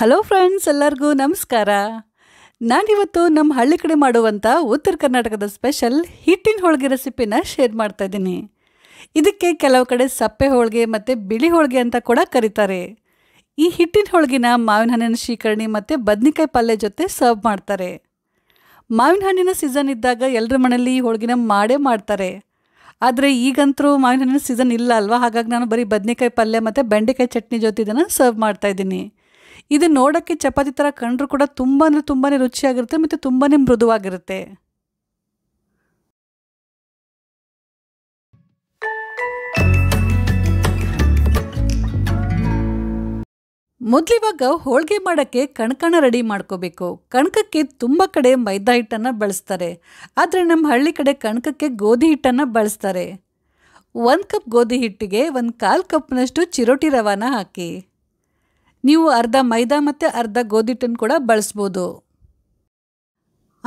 hello friends ಎಲ್ಲರಿಗೂ ನಮಸ್ಕಾರ ನಾನಿವತ್ತು ನಮ್ಮ ಹಳ್ಳಿ ಕಡೆ ಮಾಡುವಂಥ ಉತ್ತರ ಕರ್ನಾಟಕದ ಸ್ಪೆಷಲ್ ಹಿಟ್ಟಿನ ಹೋಳಿಗೆ ರೆಸಿಪಿನ ಶೇರ್ ಮಾಡ್ತಾ ಇದ್ದೀನಿ ಇದಕ್ಕೆ ಕೆಲವು ಕಡೆ ಸಪ್ಪೆ ಹೋಳಿಗೆ ಮತ್ತು ಬಿಳಿ ಹೋಳಿಗೆ ಅಂತ ಕೂಡ ಕರೀತಾರೆ ಈ ಹಿಟ್ಟಿನ ಹೋಳಿಗೆನ ಮಾವಿನ ಹಣ್ಣಿನ ಶೀಕರಣಿ ಮತ್ತು ಬದನೆಕಾಯಿ ಪಲ್ಯ ಜೊತೆ ಸರ್ವ್ ಮಾಡ್ತಾರೆ ಮಾವಿನ ಹಣ್ಣಿನ ಸೀಸನ್ ಇದ್ದಾಗ ಎಲ್ಲರ ಮನೇಲಿ ಈ ಹೋಳಿಗೆನ ಮಾಡೇ ಮಾಡ್ತಾರೆ ಆದರೆ ಈಗಂತರೂ ಮಾವಿನ ಹಣ್ಣಿನ ಸೀಸನ್ ಇಲ್ಲ ಅಲ್ವಾ ಹಾಗಾಗಿ ನಾನು ಬರೀ ಬದನೆಕಾಯಿ ಪಲ್ಯ ಮತ್ತು ಬೆಂಡೆಕಾಯಿ ಚಟ್ನಿ ಜೊತೆ ಇದನ್ನು ಸರ್ವ್ ಮಾಡ್ತಾಯಿದ್ದೀನಿ ಇದು ನೋಡೋಕ್ಕೆ ಚಪಾತಿ ಥರ ಕಂಡ್ರೂ ಕೂಡ ತುಂಬ ಅಂದರೆ ತುಂಬಾ ರುಚಿಯಾಗಿರುತ್ತೆ ಮತ್ತು ತುಂಬಾ ಮೃದುವಾಗಿರುತ್ತೆ ಮೊದ್ಲಿವಾಗ ಹೋಳಿಗೆ ಮಾಡೋಕ್ಕೆ ಕಣಕಣ ರೆಡಿ ಮಾಡ್ಕೋಬೇಕು ಕಣಕಕ್ಕೆ ತುಂಬ ಕಡೆ ಮೈದಾ ಹಿಟ್ಟನ್ನು ಬಳಸ್ತಾರೆ ಆದರೆ ನಮ್ಮ ಹಳ್ಳಿ ಕಡೆ ಕಣಕಕ್ಕೆ ಗೋಧಿ ಹಿಟ್ಟನ್ನು ಬಳಸ್ತಾರೆ ಒಂದು ಕಪ್ ಗೋಧಿ ಹಿಟ್ಟಿಗೆ ಒಂದು ಕಾಲು ಕಪ್ನಷ್ಟು ಚಿರೋಟಿ ರವಾನ ಹಾಕಿ ನೀವು ಅರ್ಧ ಮೈದಾ ಮತ್ತು ಅರ್ಧ ಗೋಧಿಟ್ಟನ್ನು ಕೂಡ ಬಳಸ್ಬೋದು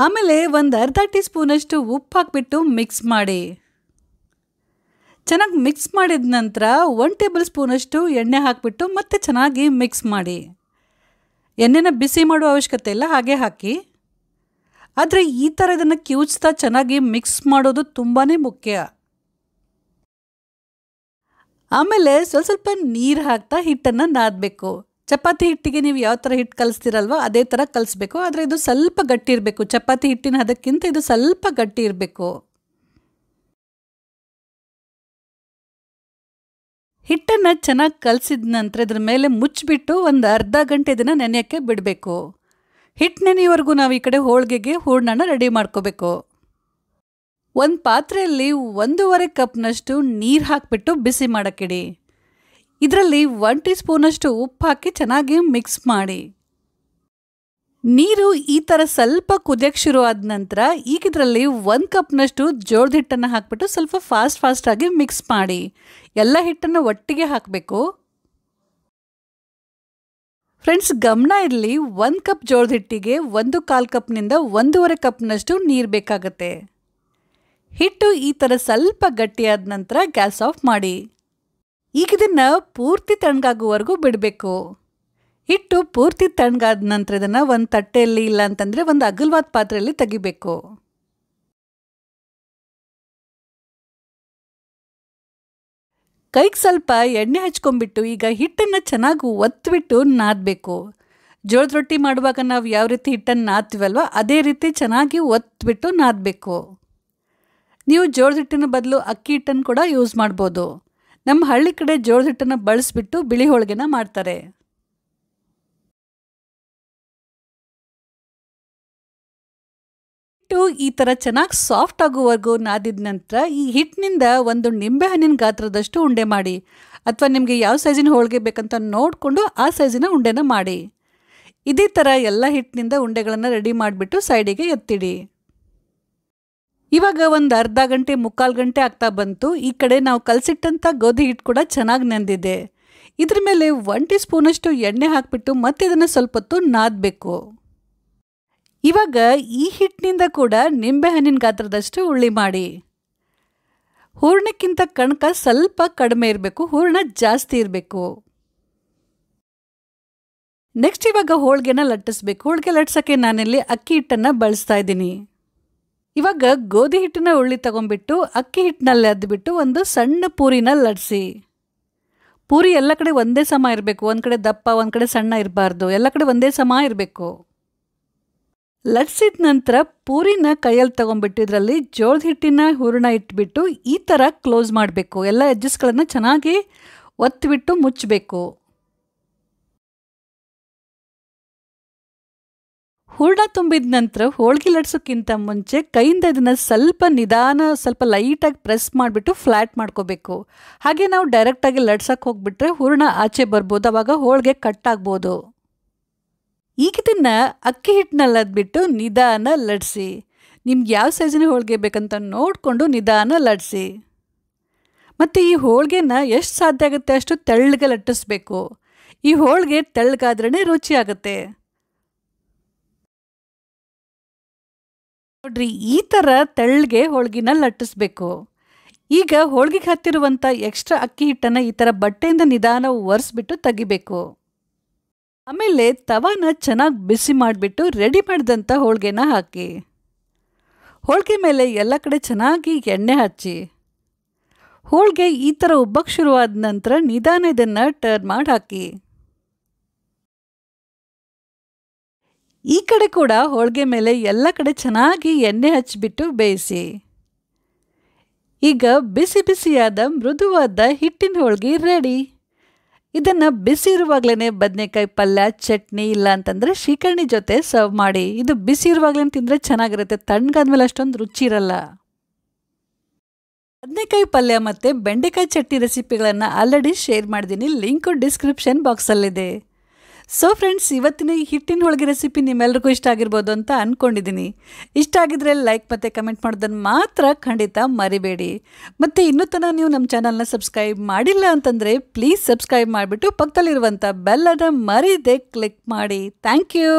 ಆಮೇಲೆ ಒಂದು ಅರ್ಧ ಟೀ ಸ್ಪೂನಷ್ಟು ಉಪ್ಪು ಹಾಕಿಬಿಟ್ಟು ಮಿಕ್ಸ್ ಮಾಡಿ ಚೆನ್ನಾಗಿ ಮಿಕ್ಸ್ ಮಾಡಿದ ನಂತರ ಒನ್ ಟೇಬಲ್ ಸ್ಪೂನಷ್ಟು ಎಣ್ಣೆ ಹಾಕಿಬಿಟ್ಟು ಮತ್ತೆ ಚೆನ್ನಾಗಿ ಮಿಕ್ಸ್ ಮಾಡಿ ಎಣ್ಣೆನ ಬಿಸಿ ಮಾಡುವ ಅವಶ್ಯಕತೆ ಇಲ್ಲ ಹಾಗೆ ಹಾಕಿ ಆದರೆ ಈ ಥರ ಇದನ್ನು ಕಿವುಚ್ತಾ ಚೆನ್ನಾಗಿ ಮಿಕ್ಸ್ ಮಾಡೋದು ತುಂಬಾ ಮುಖ್ಯ ಆಮೇಲೆ ಸ್ವಲ್ಪ ಸ್ವಲ್ಪ ನೀರು ಹಾಕ್ತಾ ಹಿಟ್ಟನ್ನು ನಾದಬೇಕು ಚಪಾತಿ ಹಿಟ್ಟಿಗೆ ನೀವು ಯಾವ ಥರ ಹಿಟ್ಟು ಕಲಿಸ್ತೀರಲ್ವ ಅದೇ ಥರ ಕಲಿಸ್ಬೇಕು ಆದರೆ ಇದು ಸ್ವಲ್ಪ ಗಟ್ಟಿ ಇರಬೇಕು ಚಪಾತಿ ಹಿಟ್ಟಿನ ಅದಕ್ಕಿಂತ ಇದು ಸ್ವಲ್ಪ ಗಟ್ಟಿ ಇರಬೇಕು ಹಿಟ್ಟನ್ನು ಚೆನ್ನಾಗಿ ಕಲಸಿದ ನಂತರ ಇದ್ರ ಮೇಲೆ ಮುಚ್ಚಿಬಿಟ್ಟು ಒಂದು ಅರ್ಧ ಗಂಟೆ ದಿನ ನೆನೆಯೋಕ್ಕೆ ಬಿಡಬೇಕು ಹಿಟ್ಟು ನೆನೆಯವರೆಗೂ ನಾವು ಈ ಕಡೆ ಹೋಳಿಗೆಗೆ ಹೂರ್ಣನ ರೆಡಿ ಮಾಡ್ಕೋಬೇಕು ಒಂದು ಪಾತ್ರೆಯಲ್ಲಿ ಒಂದೂವರೆ ಕಪ್ನಷ್ಟು ನೀರು ಹಾಕಿಬಿಟ್ಟು ಬಿಸಿ ಮಾಡೋಕ್ಕಿಡಿ ಇದರಲ್ಲಿ ಒನ್ ಟೀ ಸ್ಪೂನಷ್ಟು ಉಪ್ಪು ಹಾಕಿ ಚೆನ್ನಾಗಿ ಮಿಕ್ಸ್ ಮಾಡಿ ನೀರು ಈ ಥರ ಸ್ವಲ್ಪ ಕುದಿಯಕ್ಕೆ ಶುರು ಆದ ನಂತರ ಈಗ ಇದರಲ್ಲಿ ಒಂದು ಕಪ್ನಷ್ಟು ಜೋಳದ ಹಿಟ್ಟನ್ನು ಹಾಕ್ಬಿಟ್ಟು ಸ್ವಲ್ಪ ಫಾಸ್ಟ್ ಫಾಸ್ಟಾಗಿ ಮಿಕ್ಸ್ ಮಾಡಿ ಎಲ್ಲ ಹಿಟ್ಟನ್ನು ಒಟ್ಟಿಗೆ ಹಾಕಬೇಕು ಫ್ರೆಂಡ್ಸ್ ಗಮನ ಇರಲಿ ಒಂದು ಕಪ್ ಜೋಳದ ಹಿಟ್ಟಿಗೆ ಒಂದು ಕಾಲು ಕಪ್ನಿಂದ ಒಂದೂವರೆ ಕಪ್ನಷ್ಟು ನೀರು ಬೇಕಾಗತ್ತೆ ಹಿಟ್ಟು ಈ ಥರ ಸ್ವಲ್ಪ ಗಟ್ಟಿಯಾದ ನಂತರ ಗ್ಯಾಸ್ ಆಫ್ ಮಾಡಿ ಈಗ ಇದನ್ನು ಪೂರ್ತಿ ತಣ್ಗಾಗುವವರೆಗೂ ಬಿಡಬೇಕು ಹಿಟ್ಟು ಪೂರ್ತಿ ತಣ್ಗಾದ ನಂತರ ಇದನ್ನು ಒಂದು ತಟ್ಟೆಯಲ್ಲಿ ಇಲ್ಲ ಅಂತಂದರೆ ಒಂದು ಅಗಲವಾದ ಪಾತ್ರೆಯಲ್ಲಿ ತೆಗಿಬೇಕು ಕೈಗೆ ಸ್ವಲ್ಪ ಎಣ್ಣೆ ಹಚ್ಕೊಂಬಿಟ್ಟು ಈಗ ಹಿಟ್ಟನ್ನು ಚೆನ್ನಾಗಿ ಒತ್ತಿಬಿಟ್ಟು ನಾದಬೇಕು ಜೋಳದ ರೊಟ್ಟಿ ಮಾಡುವಾಗ ನಾವು ಯಾವ ರೀತಿ ಹಿಟ್ಟನ್ನು ನಾದ್ತೀವಲ್ವ ಅದೇ ರೀತಿ ಚೆನ್ನಾಗಿ ಒತ್ತಿಬಿಟ್ಟು ನಾದಬೇಕು ನೀವು ಜೋಳದ ಹಿಟ್ಟಿನ ಬದಲು ಅಕ್ಕಿ ಹಿಟ್ಟನ್ನು ಕೂಡ ಯೂಸ್ ಮಾಡ್ಬೋದು ನಮ್ಮ ಹಳ್ಳಿ ಕಡೆ ಜೋಳದ ಹಿಟ್ಟನ್ನು ಬಳಸಿಬಿಟ್ಟು ಬಿಳಿ ಹೋಳಿಗೆನ ಮಾಡ್ತಾರೆ ಹಿಟ್ಟು ಈ ಥರ ಚೆನ್ನಾಗಿ ಸಾಫ್ಟ್ ಆಗುವವರೆಗೂ ನಾದಿದ ನಂತರ ಈ ಹಿಟ್ಟಿನಿಂದ ಒಂದು ನಿಂಬೆ ಹಣ್ಣಿನ ಗಾತ್ರದಷ್ಟು ಉಂಡೆ ಮಾಡಿ ಅಥವಾ ನಿಮಗೆ ಯಾವ ಸೈಜಿನ ಹೋಳಿಗೆ ಬೇಕಂತ ನೋಡಿಕೊಂಡು ಆ ಸೈಜಿನ ಉಂಡೆನ ಮಾಡಿ ಇದೇ ಥರ ಎಲ್ಲ ಹಿಟ್ಟಿನಿಂದ ಉಂಡೆಗಳನ್ನು ರೆಡಿ ಮಾಡಿಬಿಟ್ಟು ಸೈಡಿಗೆ ಎತ್ತಿಡಿ ಇವಾಗ ಒಂದು ಅರ್ಧ ಗಂಟೆ ಮುಕ್ಕಾಲು ಗಂಟೆ ಆಗ್ತಾ ಬಂತು ಈ ಕಡೆ ನಾವು ಕಲಸಿಟ್ಟಂಥ ಗೋಧಿ ಹಿಟ್ಟು ಕೂಡ ಚೆನ್ನಾಗಿ ನೆಂದಿದೆ ಇದ್ರ ಮೇಲೆ ಒನ್ ಟೀ ಸ್ಪೂನಷ್ಟು ಎಣ್ಣೆ ಹಾಕಿಬಿಟ್ಟು ಮತ್ತೆ ಇದನ್ನು ಸ್ವಲ್ಪ ಹೊತ್ತು ನಾದಬೇಕು ಇವಾಗ ಈ ಹಿಟ್ಟಿನಿಂದ ಕೂಡ ನಿಂಬೆಹಣ್ಣಿನ ಗಾತ್ರದಷ್ಟು ಉಳ್ಳಿ ಮಾಡಿ ಹೂರ್ಣಕ್ಕಿಂತ ಕಣಕ ಸ್ವಲ್ಪ ಕಡಿಮೆ ಇರಬೇಕು ಹೂರ್ಣ ಜಾಸ್ತಿ ಇರಬೇಕು ನೆಕ್ಸ್ಟ್ ಇವಾಗ ಹೋಳಿಗೆನ ಲಟ್ಟಿಸ್ಬೇಕು ಹೋಳಿಗೆ ಲಟ್ಸೋಕ್ಕೆ ನಾನಿಲ್ಲಿ ಅಕ್ಕಿ ಹಿಟ್ಟನ್ನು ಬಳಸ್ತಾ ಇದ್ದೀನಿ ಇವಾಗ ಗೋಧಿ ಹಿಟ್ಟಿನ ಉಳ್ಳಿ ತಗೊಂಡ್ಬಿಟ್ಟು ಅಕ್ಕಿ ಹಿಟ್ಟಿನಲ್ಲಿ ಅದ್ಬಿಟ್ಟು ಒಂದು ಸಣ್ಣ ಪೂರಿನ ಲಡ್ಸಿ ಪೂರಿ ಎಲ್ಲ ಕಡೆ ಒಂದೇ ಸಮ ಇರಬೇಕು ಒಂದು ಕಡೆ ದಪ್ಪ ಒಂದು ಕಡೆ ಸಣ್ಣ ಇರಬಾರ್ದು ಎಲ್ಲ ಕಡೆ ಒಂದೇ ಸಮ ಇರಬೇಕು ಲಟ್ಸಿದ ನಂತರ ಪೂರಿನ ಕೈಯಲ್ಲಿ ತೊಗೊಂಡ್ಬಿಟ್ಟು ಇದರಲ್ಲಿ ಜೋಳದ ಹಿಟ್ಟಿನ ಹೂರಣ ಇಟ್ಬಿಟ್ಟು ಈ ಥರ ಕ್ಲೋಸ್ ಮಾಡಬೇಕು ಎಲ್ಲ ಎಜ್ಜಸ್ಗಳನ್ನು ಚೆನ್ನಾಗಿ ಒತ್ತಿಬಿಟ್ಟು ಮುಚ್ಚಬೇಕು ಹೂರ್ಣ ತುಂಬಿದ ನಂತರ ಹೋಳಿಗೆ ಲಟ್ಸೋಕ್ಕಿಂತ ಮುಂಚೆ ಕೈಯಿಂದ ಅದನ್ನು ಸ್ವಲ್ಪ ನಿಧಾನ ಸ್ವಲ್ಪ ಲೈಟಾಗಿ ಪ್ರೆಸ್ ಮಾಡಿಬಿಟ್ಟು ಫ್ಲ್ಯಾಟ್ ಮಾಡ್ಕೋಬೇಕು ಹಾಗೆ ನಾವು ಡೈರೆಕ್ಟಾಗಿ ಲಡ್ಸೋಕ್ಕೆ ಹೋಗಿಬಿಟ್ರೆ ಹೂರ್ಣ ಆಚೆ ಬರ್ಬೋದು ಅವಾಗ ಹೋಳಿಗೆ ಕಟ್ಟಾಗ್ಬೋದು ಈಗ ದಿನ ಅಕ್ಕಿ ಹಿಟ್ಟಿನಲ್ಲದ್ಬಿಟ್ಟು ನಿಧಾನ ಲಡ್ಸಿ ನಿಮ್ಗೆ ಯಾವ ಸೈಜಿನ ಹೋಳಿಗೆ ಬೇಕಂತ ನೋಡಿಕೊಂಡು ನಿಧಾನ ಲಡ್ಸಿ ಮತ್ತು ಈ ಹೋಳಿಗೆನ ಎಷ್ಟು ಸಾಧ್ಯ ಆಗುತ್ತೆ ಅಷ್ಟು ತೆಳ್ಳಗೆ ಲಟ್ಟಿಸ್ಬೇಕು ಈ ಹೋಳಿಗೆ ತೆಳ್ಳಗಾದ್ರೇ ರುಚಿಯಾಗುತ್ತೆ ನೋಡ್ರಿ ಈ ಥರ ತೆಳ್ಳಗೆ ಹೋಳಿಗೆನ ಲಟ್ಟಿಸ್ಬೇಕು ಈಗ ಹೋಳಿಗೆಗೆ ಹತ್ತಿರುವಂಥ ಎಕ್ಸ್ಟ್ರಾ ಅಕ್ಕಿ ಹಿಟ್ಟನ್ನು ಈ ಥರ ಬಟ್ಟೆಯಿಂದ ನಿಧಾನ ಒರೆಸ್ಬಿಟ್ಟು ತೆಗಿಬೇಕು ಆಮೇಲೆ ತವಾನ ಚೆನ್ನಾಗಿ ಬಿಸಿ ಮಾಡಿಬಿಟ್ಟು ರೆಡಿ ಮಾಡಿದಂಥ ಹೋಳಿಗೆನ ಹಾಕಿ ಹೋಳಿಗೆ ಮೇಲೆ ಎಲ್ಲ ಕಡೆ ಚೆನ್ನಾಗಿ ಎಣ್ಣೆ ಹಚ್ಚಿ ಹೋಳಿಗೆ ಈ ಥರ ಉಬ್ಬಕ್ಕೆ ಶುರುವಾದ ನಂತರ ನಿಧಾನ ಇದನ್ನು ಟರ್ನ್ ಮಾಡಿ ಹಾಕಿ ಈ ಕಡೆ ಕೂಡ ಹೋಳಿಗೆ ಮೇಲೆ ಎಲ್ಲ ಕಡೆ ಚೆನ್ನಾಗಿ ಎಣ್ಣೆ ಹಚ್ಚಿಬಿಟ್ಟು ಬೇಯಿಸಿ ಈಗ ಬಿಸಿ ಬಿಸಿಯಾದ ಮೃದುವಾದ ಹಿಟ್ಟಿನ ಹೋಳಿಗೆ ರೆಡಿ ಇದನ್ನು ಬಿಸಿ ಇರುವಾಗಲೇ ಬದನೆಕಾಯಿ ಪಲ್ಯ ಚಟ್ನಿ ಇಲ್ಲ ಅಂತಂದರೆ ಶೀಕರ್ಣಿ ಜೊತೆ ಸರ್ವ್ ಮಾಡಿ ಇದು ಬಿಸಿ ಇರುವಾಗಲೇ ತಿಂದರೆ ಚೆನ್ನಾಗಿರುತ್ತೆ ತಣ್ಣಗಾದ್ಮೇಲೆ ಅಷ್ಟೊಂದು ರುಚಿ ಇರಲ್ಲ ಬದನೆಕಾಯಿ ಪಲ್ಯ ಮತ್ತು ಬೆಂಡೆಕಾಯಿ ಚಟ್ನಿ ರೆಸಿಪಿಗಳನ್ನು ಆಲ್ರೆಡಿ ಶೇರ್ ಮಾಡಿದ್ದೀನಿ ಲಿಂಕು ಡಿಸ್ಕ್ರಿಪ್ಷನ್ ಬಾಕ್ಸಲ್ಲಿದೆ ಸೊ ಫ್ರೆಂಡ್ಸ್ ಇವತ್ತಿನ ಈ ಹಿಟ್ಟಿನ ಹೋಳಿಗೆ ರೆಸಿಪಿ ನಿಮ್ಮೆಲ್ರಿಗೂ ಇಷ್ಟ ಆಗಿರ್ಬೋದು ಅಂತ ಅಂದ್ಕೊಂಡಿದ್ದೀನಿ ಇಷ್ಟ ಆಗಿದ್ರೆ ಲೈಕ್ ಮತ್ತು ಕಮೆಂಟ್ ಮಾಡೋದನ್ನು ಮಾತ್ರ ಖಂಡಿತ ಮರಿಬೇಡಿ ಮತ್ತು ಇನ್ನೂ ತನಕ ನೀವು ನಮ್ಮ ಚಾನಲ್ನ ಸಬ್ಸ್ಕ್ರೈಬ್ ಮಾಡಿಲ್ಲ ಅಂತಂದರೆ ಪ್ಲೀಸ್ ಸಬ್ಸ್ಕ್ರೈಬ್ ಮಾಡಿಬಿಟ್ಟು ಪಕ್ಕದಲ್ಲಿರುವಂಥ ಬೆಲ್ಲದ ಮರಿದೇ ಕ್ಲಿಕ್ ಮಾಡಿ ಥ್ಯಾಂಕ್ ಯು